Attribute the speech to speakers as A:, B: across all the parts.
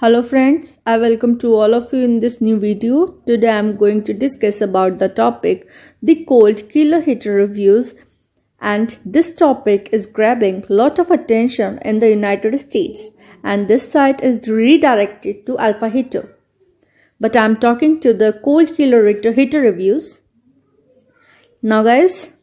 A: hello friends i welcome to all of you in this new video today i'm going to discuss about the topic the cold killer heater reviews and this topic is grabbing lot of attention in the united states and this site is redirected to alpha heater but I'm talking to the cold kilorator heater reviews. Now guys,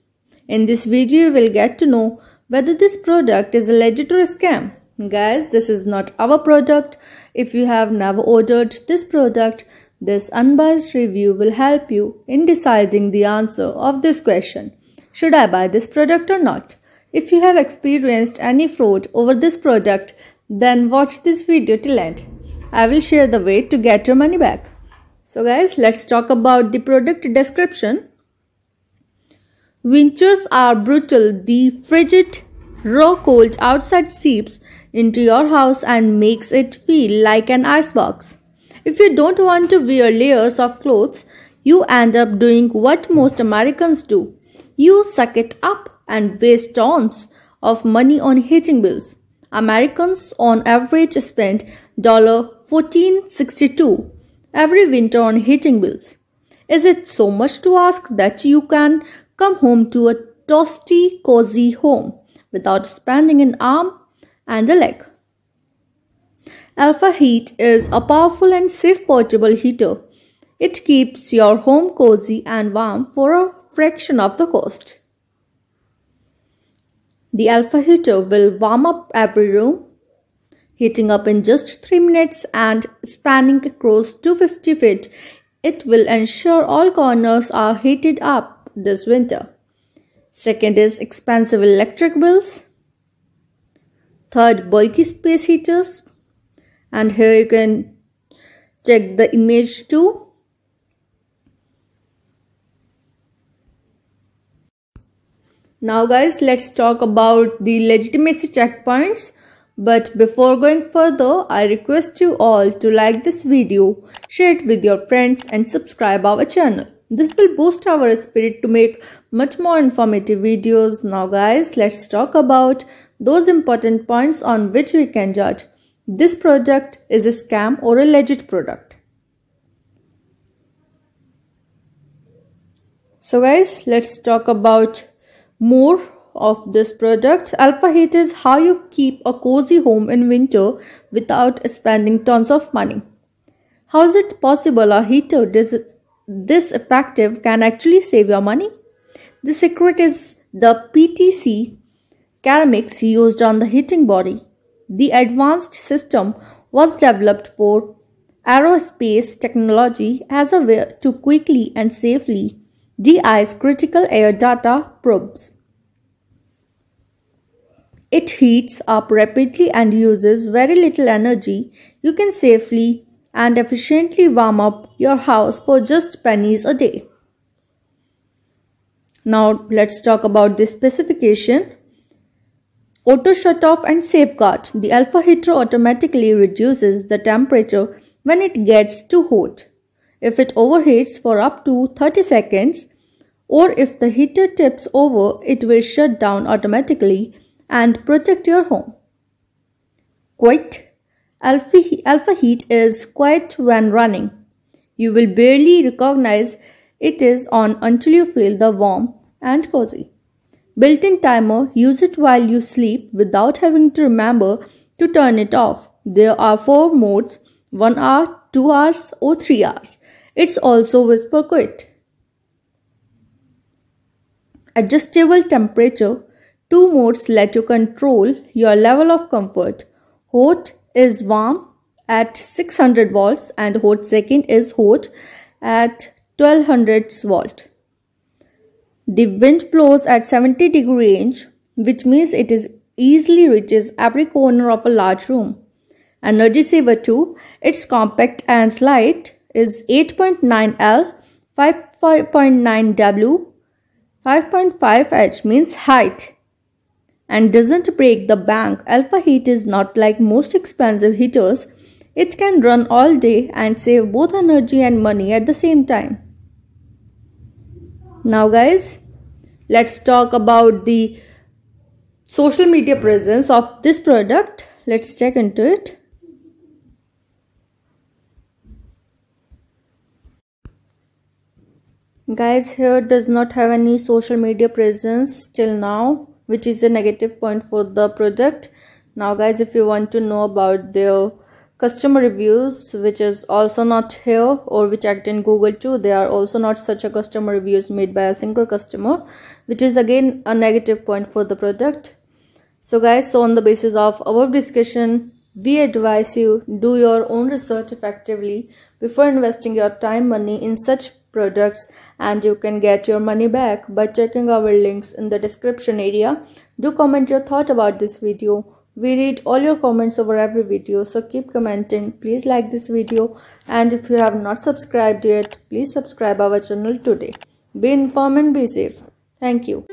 A: in this video you will get to know whether this product is a legit or a scam. Guys, this is not our product. If you have never ordered this product, this unbiased review will help you in deciding the answer of this question. Should I buy this product or not? If you have experienced any fraud over this product, then watch this video till end. I will share the way to get your money back. So guys, let's talk about the product description. Winters are brutal. The frigid, raw cold outside seeps into your house and makes it feel like an icebox. If you don't want to wear layers of clothes, you end up doing what most Americans do. You suck it up and waste tons of money on heating bills. Americans on average spend dollar 1462 every winter on heating bills. Is it so much to ask that you can come home to a toasty, cozy home without spending an arm and a leg? Alpha Heat is a powerful and safe portable heater. It keeps your home cozy and warm for a fraction of the cost. The Alpha Heater will warm up every room Heating up in just 3 minutes and spanning across 250 feet, it will ensure all corners are heated up this winter. Second is expensive electric bills. Third, bulky space heaters. And here you can check the image too. Now guys, let's talk about the legitimacy checkpoints but before going further, I request you all to like this video, share it with your friends and subscribe our channel. This will boost our spirit to make much more informative videos. Now guys, let's talk about those important points on which we can judge. This product is a scam or a legit product. So guys, let's talk about more of this product. Alpha heat is how you keep a cozy home in winter without spending tons of money. How is it possible a heater this effective can actually save your money? The secret is the PTC ceramics used on the heating body. The advanced system was developed for aerospace technology as a way to quickly and safely de-ice critical air data probes. It heats up rapidly and uses very little energy. You can safely and efficiently warm up your house for just pennies a day. Now let's talk about the specification. Auto shut off and safeguard. The alpha heater automatically reduces the temperature when it gets too hot. If it overheats for up to 30 seconds or if the heater tips over, it will shut down automatically and protect your home. Quiet, alpha, alpha heat is quiet when running. You will barely recognize it is on until you feel the warm and cozy. Built-in timer, use it while you sleep without having to remember to turn it off. There are four modes, 1 hour, 2 hours or 3 hours. It's also whisper quiet. Adjustable temperature Two modes let you control your level of comfort. Hot is warm at 600 volts and hot second is hot at 1200 volt. The wind blows at 70 degree range which means it is easily reaches every corner of a large room. Energy saver 2, its compact and light is 8.9L, 5.9W, 5.5H means height and doesn't break the bank, Alpha Heat is not like most expensive heaters. It can run all day and save both energy and money at the same time. Now, guys, let's talk about the social media presence of this product. Let's check into it. Guys, here does not have any social media presence till now which is a negative point for the product now guys if you want to know about their customer reviews which is also not here or which act in google too they are also not such a customer reviews made by a single customer which is again a negative point for the product so guys so on the basis of our discussion we advise you do your own research effectively before investing your time money in such products and you can get your money back by checking our links in the description area. Do comment your thought about this video. We read all your comments over every video so keep commenting. Please like this video and if you have not subscribed yet, please subscribe our channel today. Be informed and be safe. Thank you.